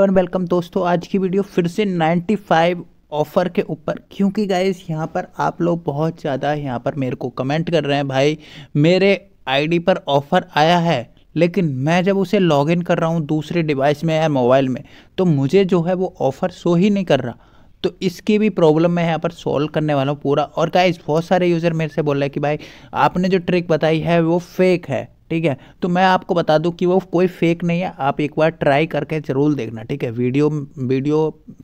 और वेलकम दोस्तों आज की वीडियो फिर से 95 ऑफ़र के ऊपर क्योंकि गाइज यहाँ पर आप लोग बहुत ज़्यादा यहाँ पर मेरे को कमेंट कर रहे हैं भाई मेरे आईडी पर ऑफ़र आया है लेकिन मैं जब उसे लॉगिन कर रहा हूँ दूसरे डिवाइस में या मोबाइल में तो मुझे जो है वो ऑफ़र शो ही नहीं कर रहा तो इसकी भी प्रॉब्लम मैं यहाँ पर सॉल्व करने वाला हूँ पूरा और गाइस बहुत सारे यूज़र मेरे से बोल रहे हैं कि भाई आपने जो ट्रिक बताई है वो फेक है ठीक है तो मैं आपको बता दूं कि वो कोई फेक नहीं है आप एक बार ट्राई करके जरूर देखना ठीक है वीडियो वीडियो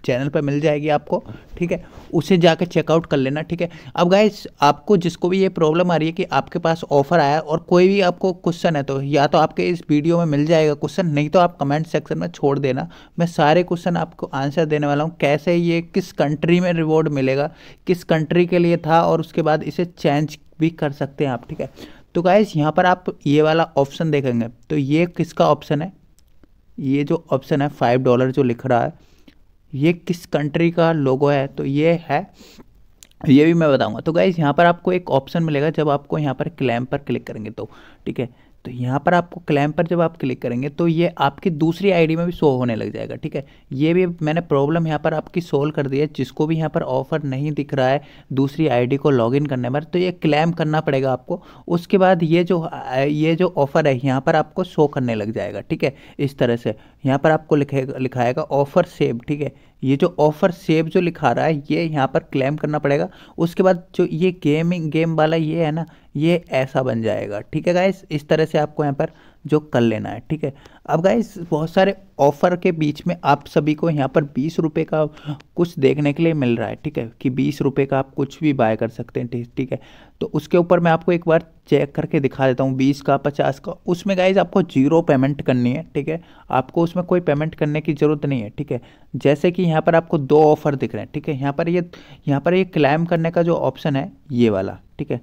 चैनल पर मिल जाएगी आपको ठीक है उसे जाके चेकआउट कर लेना ठीक है अब गाइस आपको जिसको भी ये प्रॉब्लम आ रही है कि आपके पास ऑफर आया और कोई भी आपको क्वेश्चन है तो या तो आपके इस वीडियो में मिल जाएगा क्वेश्चन नहीं तो आप कमेंट सेक्शन में छोड़ देना मैं सारे क्वेश्चन आपको आंसर देने वाला हूँ कैसे ये किस कंट्री में रिवॉर्ड मिलेगा किस कंट्री के लिए था और उसके बाद इसे चेंज भी कर सकते हैं आप ठीक है तो गाइज यहाँ पर आप ये वाला ऑप्शन देखेंगे तो ये किसका ऑप्शन है ये जो ऑप्शन है फाइव डॉलर जो लिख रहा है ये किस कंट्री का लोगो है तो ये है ये भी मैं बताऊंगा तो गाइज़ यहाँ पर आपको एक ऑप्शन मिलेगा जब आपको यहाँ पर क्लैम पर क्लिक करेंगे तो ठीक है तो यहाँ पर आपको क्लैम पर जब आप क्लिक करेंगे तो ये आपकी दूसरी आईडी में भी शो होने लग जाएगा ठीक है ये भी मैंने प्रॉब्लम यहाँ पर आपकी सोल्व कर दी है जिसको भी यहाँ पर ऑफर नहीं दिख रहा है दूसरी आईडी को लॉगिन करने पर तो ये क्लैम करना पड़ेगा आपको उसके बाद ये जो ये जो ऑफ़र है यहाँ पर आपको शो करने लग जाएगा ठीक है इस तरह से यहाँ पर आपको लिखे लिखाएगा ऑफ़र सेव ठीक है ये जो ऑफर सेव जो लिखा रहा है ये यहाँ पर क्लेम करना पड़ेगा उसके बाद जो ये गेमिंग गेम वाला ये है ना ये ऐसा बन जाएगा ठीक है गाइस इस तरह से आपको यहाँ पर जो कर लेना है ठीक है अब गाइस बहुत सारे ऑफ़र के बीच में आप सभी को यहाँ पर बीस रुपये का कुछ देखने के लिए मिल रहा है ठीक है कि बीस रुपये का आप कुछ भी बाय कर सकते हैं ठीक है तो उसके ऊपर मैं आपको एक बार चेक करके दिखा देता हूँ बीस का पचास का उसमें गाइज आपको जीरो पेमेंट करनी है ठीक है आपको उसमें कोई पेमेंट करने की ज़रूरत नहीं है ठीक है जैसे कि यहाँ पर आपको दो ऑफर दिख रहे हैं ठीक है यहाँ पर ये यहाँ पर ये क्लाइम करने का जो ऑप्शन है ये वाला ठीक है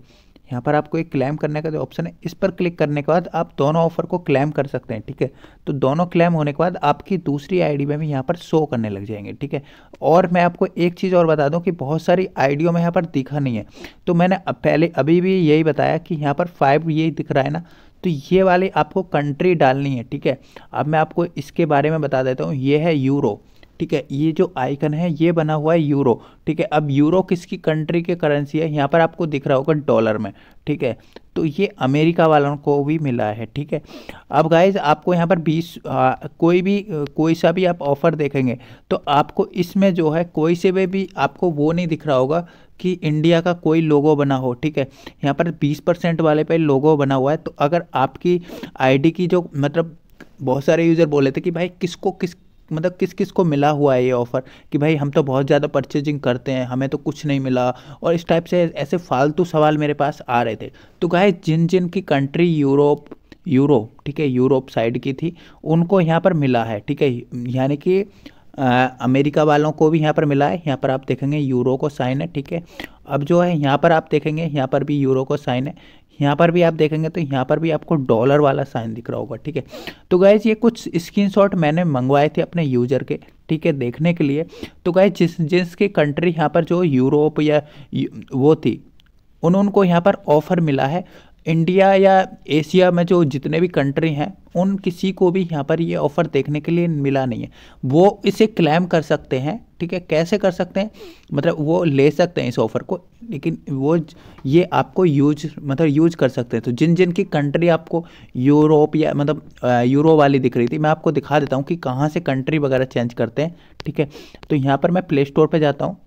यहाँ पर आपको एक क्लेम करने का जो ऑप्शन है इस पर क्लिक करने के बाद आप दोनों ऑफर को क्लेम कर सकते हैं ठीक है तो दोनों क्लेम होने के बाद आपकी दूसरी आईडी में भी यहाँ पर शो करने लग जाएंगे ठीक है और मैं आपको एक चीज़ और बता दूँ कि बहुत सारी आईडियों में यहाँ पर दिखा नहीं है तो मैंने पहले अभी भी यही बताया कि यहाँ पर फाइव ये दिख रहा है ना तो ये वाली आपको कंट्री डालनी है ठीक है अब मैं आपको इसके बारे में बता देता हूँ ये है यूरो ठीक है ये जो आइकन है ये बना हुआ है यूरो ठीक है अब यूरो किसकी कंट्री के करेंसी है यहाँ पर आपको दिख रहा होगा डॉलर में ठीक है तो ये अमेरिका वालों को भी मिला है ठीक है अब गाइज आपको यहाँ पर बीस कोई भी कोई सा भी आप ऑफ़र देखेंगे तो आपको इसमें जो है कोई से भी, भी आपको वो नहीं दिख रहा होगा कि इंडिया का कोई लोगो बना हो ठीक है यहाँ पर 20 परसेंट वाले पे लोगो बना हुआ है तो अगर आपकी आईडी की जो मतलब बहुत सारे यूज़र बोले थे कि भाई किसको किस मतलब किस किस को मिला हुआ है ये ऑफ़र कि भाई हम तो बहुत ज़्यादा परचेजिंग करते हैं हमें तो कुछ नहीं मिला और इस टाइप से ऐसे फालतू सवाल मेरे पास आ रहे थे तो गाय जिन जिन की कंट्री यूरोप यूरोप ठीक है यूरोप साइड की थी उनको यहाँ पर मिला है ठीक है यानी कि आ, अमेरिका वालों को भी यहाँ पर मिला है यहाँ पर आप देखेंगे यूरो को साइन है ठीक है अब जो है यहाँ पर आप देखेंगे यहाँ पर भी यूरो को साइन है यहाँ पर भी आप देखेंगे तो यहाँ पर भी आपको डॉलर वाला साइन दिख रहा होगा ठीक है तो गाइज ये कुछ स्क्रीनशॉट मैंने मंगवाए थे अपने यूजर के ठीक है देखने के लिए तो गाइज जिस जिसकी कंट्री यहाँ पर जो यूरोप या वो थी उन उनको यहाँ पर ऑफर मिला है इंडिया या एशिया में जो जितने भी कंट्री हैं उन किसी को भी यहाँ पर ये ऑफ़र देखने के लिए मिला नहीं है वो इसे क्लेम कर सकते हैं ठीक है कैसे कर सकते हैं मतलब वो ले सकते हैं इस ऑफ़र को लेकिन वो ये आपको यूज मतलब यूज कर सकते हैं तो जिन जिन की कंट्री आपको यूरोप या मतलब यूरो वाली दिख रही थी मैं आपको दिखा देता हूँ कि कहाँ से कंट्री वगैरह चेंज करते हैं ठीक है तो यहाँ पर मैं प्ले स्टोर पर जाता हूँ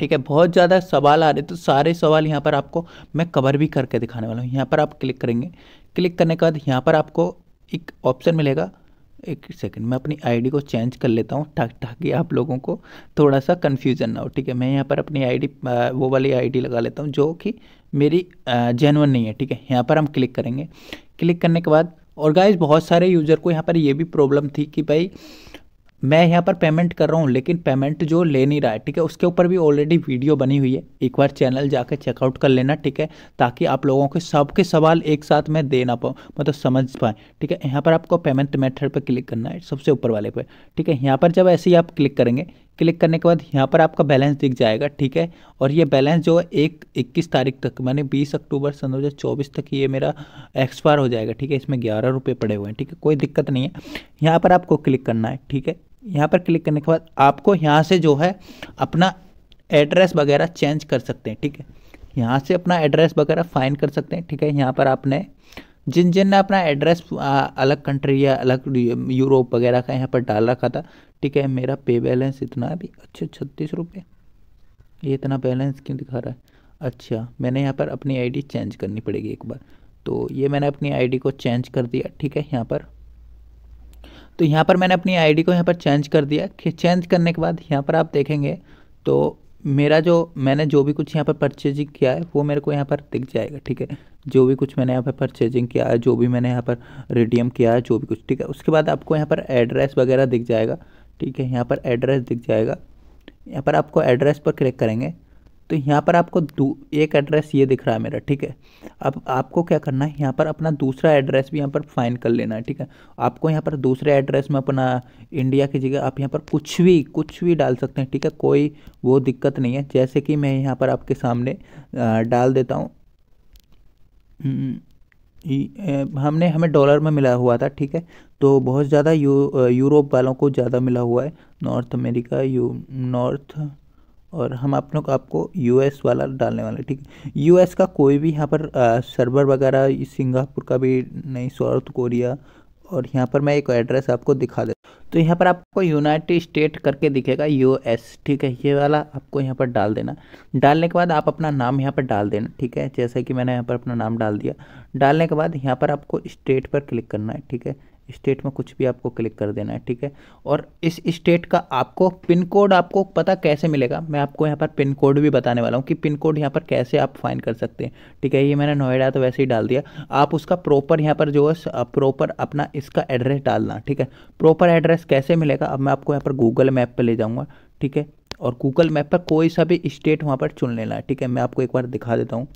ठीक है बहुत ज़्यादा सवाल आ रहे तो सारे सवाल यहाँ पर आपको मैं कवर भी करके दिखाने वाला हूँ यहाँ पर आप क्लिक करेंगे क्लिक करने के बाद यहाँ पर आपको एक ऑप्शन मिलेगा एक सेकंड मैं अपनी आईडी को चेंज कर लेता हूँ ठाक ठाक आप लोगों को थोड़ा सा कन्फ्यूजन ना हो ठीक है मैं यहाँ पर अपनी आईडी वो वाली आईडी लगा लेता हूँ जो कि मेरी जेनवन नहीं है ठीक है यहाँ पर हम क्लिक करेंगे क्लिक करने के बाद और गाइज बहुत सारे यूज़र को यहाँ पर ये भी प्रॉब्लम थी कि भाई मैं यहाँ पर पेमेंट कर रहा हूँ लेकिन पेमेंट जो ले नहीं रहा है ठीक है उसके ऊपर भी ऑलरेडी वीडियो बनी हुई है एक बार चैनल जाकर चेकआउट कर लेना ठीक है ताकि आप लोगों के सबके सवाल एक साथ मैं दे ना पाऊँ मतलब समझ पाए ठीक है यहाँ पर आपको पेमेंट मेथड पर क्लिक करना है सबसे ऊपर वाले पर ठीक है यहाँ पर जब ऐसे ही आप क्लिक करेंगे क्लिक करने के बाद यहाँ पर आपका बैलेंस दिख जाएगा ठीक है और ये बैलेंस जो है एक इक्कीस तारीख तक मैंने बीस अक्टूबर सन दो तक ये मेरा एक्सपायर हो जाएगा ठीक है इसमें ग्यारह रुपये पड़े हुए हैं ठीक है कोई दिक्कत नहीं है यहाँ पर आपको क्लिक करना है ठीक है यहाँ पर क्लिक करने के बाद आपको यहाँ से जो है अपना एड्रेस वगैरह चेंज कर सकते हैं ठीक है यहाँ से अपना एड्रेस वगैरह फाइन कर सकते हैं ठीक है यहाँ पर आपने जिन जिन ने अपना एड्रेस अलग कंट्री या अलग यूरोप वगैरह का यहाँ पर डाल रखा था ठीक है मेरा पे बैलेंस इतना अभी अच्छा छत्तीस रुपये ये इतना बैलेंस क्यों दिखा रहा है अच्छा मैंने यहाँ पर अपनी आईडी चेंज करनी पड़ेगी एक बार तो ये मैंने अपनी आईडी को चेंज कर दिया ठीक है यहाँ पर तो यहाँ पर मैंने अपनी आईडी को यहाँ पर चेंज कर दिया कि चेंज करने के बाद यहाँ पर आप देखेंगे तो मेरा जो मैंने जो भी कुछ यहाँ पर परचेजिंग किया है वो मेरे को यहाँ पर दिख जाएगा ठीक है जो भी कुछ मैंने यहाँ पर परचेजिंग किया है जो भी मैंने यहाँ पर रिडीम किया है जो भी कुछ ठीक है उसके बाद आपको यहाँ पर एड्रेस वगैरह दिख जाएगा ठीक है यहाँ पर एड्रेस दिख जाएगा यहाँ पर आपको एड्रेस पर क्लिक करेंगे तो यहाँ पर आपको एक एड्रेस ये दिख रहा है मेरा ठीक है अब आपको क्या करना है यहाँ पर अपना दूसरा एड्रेस भी यहाँ पर फाइन कर लेना है ठीक है आपको यहाँ पर दूसरे एड्रेस में अपना इंडिया की जगह आप यहाँ पर कुछ भी कुछ भी डाल सकते हैं ठीक है कोई वो दिक्कत नहीं है जैसे कि मैं यहाँ पर आपके सामने डाल देता हूँ हम्म, हमने हमें डॉलर में मिला हुआ था ठीक है तो बहुत ज़्यादा यू यूरोप वालों को ज़्यादा मिला हुआ है नॉर्थ अमेरिका यू नॉर्थ और हम आप लोग आपको यूएस वाला डालने वाले ठीक यूएस का कोई भी यहाँ पर आ, सर्वर वगैरह सिंगापुर का भी नहीं साउथ कोरिया और यहाँ पर मैं एक एड्रेस आपको दिखा दे तो यहाँ पर आपको यूनाइटेड स्टेट करके दिखेगा यू एस ठीक है ये वाला आपको यहाँ पर डाल देना डालने के बाद आप अपना नाम यहाँ पर डाल देना ठीक है जैसे कि मैंने यहाँ पर अपना नाम डाल दिया डालने के बाद यहाँ पर आपको स्टेट पर क्लिक करना है ठीक है स्टेट में कुछ भी आपको क्लिक कर देना है ठीक है और इस स्टेट का आपको पिन कोड आपको पता कैसे मिलेगा मैं आपको यहाँ पर पिन कोड भी बताने वाला हूँ कि पिन कोड यहाँ पर कैसे आप फाइन कर सकते हैं ठीक है ये मैंने नोएडा तो वैसे ही डाल दिया आप उसका प्रॉपर यहाँ पर जो है प्रॉपर अपना इसका एड्रेस डालना ठीक है प्रॉपर एड्रेस कैसे मिलेगा अब मैं आपको यहाँ पर गूगल मैप पर ले जाऊँगा ठीक है और गूगल मैप पर कोई सा भी स्टेट वहाँ पर चुन लेना है ठीक है मैं आपको एक बार दिखा देता हूँ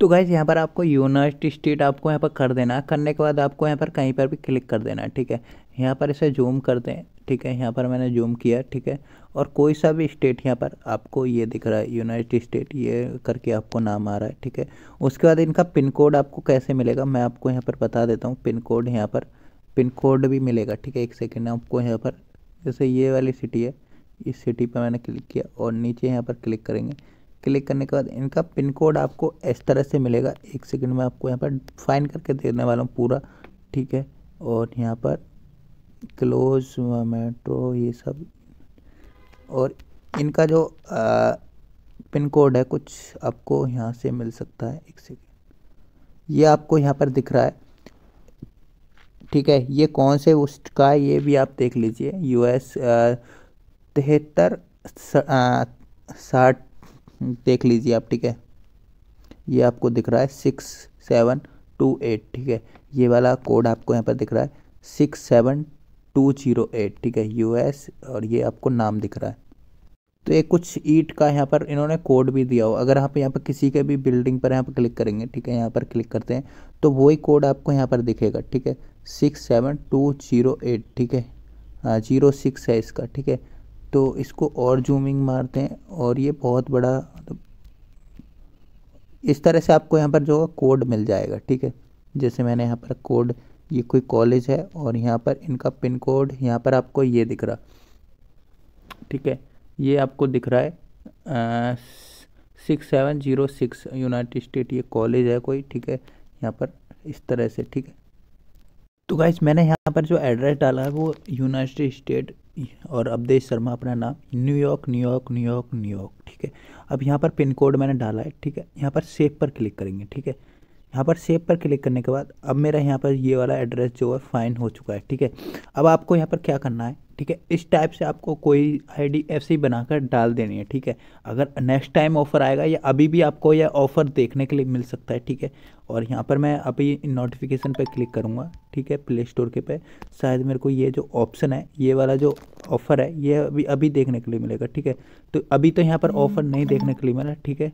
तो गाइज़ यहाँ पर आपको यूनिवर्सिटी स्टेट आपको यहाँ पर कर देना है करने के बाद आपको यहाँ पर कहीं पर भी क्लिक कर देना है ठीक है यहाँ पर इसे जूम कर दें ठीक है यहाँ पर मैंने जूम किया ठीक है और कोई सा भी स्टेट यहाँ पर आपको ये दिख रहा है यूनाइटेड स्टेट ये करके आपको नाम आ रहा है ठीक है उसके बाद इनका पिन कोड आपको कैसे मिलेगा मैं आपको यहाँ पर बता देता हूँ पिन कोड यहाँ पर पिन कोड भी मिलेगा ठीक है एक सेकेंड आपको यहाँ पर जैसे ये वाली सिटी है इस सिटी पर मैंने क्लिक किया और नीचे यहाँ पर क्लिक करेंगे क्लिक करने के बाद इनका पिन कोड आपको इस तरह से मिलेगा एक सेकंड में आपको यहाँ पर फाइन करके देने वाला हूँ पूरा ठीक है और यहाँ पर क्लोज मेट्रो ये सब और इनका जो आ, पिन कोड है कुछ आपको यहाँ से मिल सकता है एक सेकेंड ये आपको यहाँ पर दिख रहा है ठीक है ये कौन से उसका है ये भी आप देख लीजिए यूएस तिहत्तर साठ देख लीजिए आप ठीक है ये आपको दिख रहा है सिक्स सेवन टू एट ठीक है ये वाला कोड आपको यहाँ पर दिख रहा है six seven two zero eight ठीक है यूएस और ये आपको नाम दिख रहा है तो ये कुछ ईट का यहाँ पर इन्होंने कोड भी दिया हो अगर आप यहाँ पर किसी के भी बिल्डिंग पर यहाँ पर क्लिक करेंगे ठीक है यहाँ पर क्लिक करते हैं तो वही कोड आपको यहाँ पर दिखेगा ठीक है six seven two zero eight ठीक है हाँ जीरो सिक्स है इसका ठीक है तो इसको और जूमिंग मारते हैं और ये बहुत बड़ा तो इस तरह से आपको यहाँ पर जो कोड मिल जाएगा ठीक है जैसे मैंने यहाँ पर कोड ये कोई कॉलेज है और यहाँ पर इनका पिन कोड यहाँ पर आपको ये दिख रहा ठीक है ये आपको दिख रहा है six seven zero six United State ये कॉलेज है कोई ठीक है यहाँ पर इस तरह से ठीक है तो गाइज मैंने यहाँ पर जो एड्रेस डाला है वो यूनाइटेड स्टेट और अवधेश शर्मा अपना नाम न्यूयॉर्क न्यूयॉर्क न्यूयॉर्क न्यूयॉर्क ठीक है अब यहाँ पर पिन कोड मैंने डाला है ठीक है यहाँ पर सेफ पर क्लिक करेंगे ठीक है यहाँ पर सेव पर क्लिक करने के बाद अब मेरा यहाँ पर ये वाला एड्रेस जो है फाइन हो चुका है ठीक है अब आपको यहाँ पर क्या करना है ठीक है इस टाइप से आपको कोई आईडीएफसी बनाकर डाल देनी है ठीक है अगर नेक्स्ट टाइम ऑफ़र आएगा या अभी भी आपको यह ऑफ़र देखने के लिए मिल सकता है ठीक है और यहाँ पर मैं अभी नोटिफिकेशन पर क्लिक करूँगा ठीक है प्ले स्टोर के पे शायद मेरे को ये जो ऑप्शन है ये वाला जो ऑफ़र है ये अभी अभी देखने के लिए मिलेगा ठीक है तो अभी तो यहाँ पर ऑफ़र नहीं देखने के लिए मिला ठीक है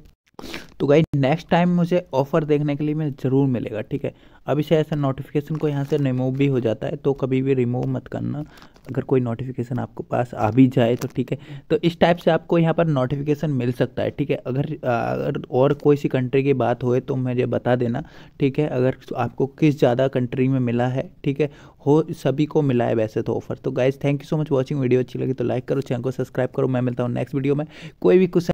तो गाई नेक्स्ट टाइम मुझे ऑफ़र देखने के लिए मैं ज़रूर मिलेगा ठीक है अभी से ऐसा नोटिफिकेशन को यहाँ से रिमूव भी हो जाता है तो कभी भी रिमूव मत करना अगर कोई नोटिफिकेशन आपको पास आ भी जाए तो ठीक है तो इस टाइप से आपको यहाँ पर नोटिफिकेशन मिल सकता है ठीक है अगर अगर और कोई सी कंट्री की बात होए तो मुझे बता देना ठीक है अगर आपको किस ज़्यादा कंट्री में मिला है ठीक है हो सभी को मिला है वैसे तो ऑफर तो guys thank you so much watching video अच्छी लगी तो लाइक करो चैनल को सब्सक्राइब करो मैं मिलता हूँ नेक्स्ट वीडियो में कोई भी कुछ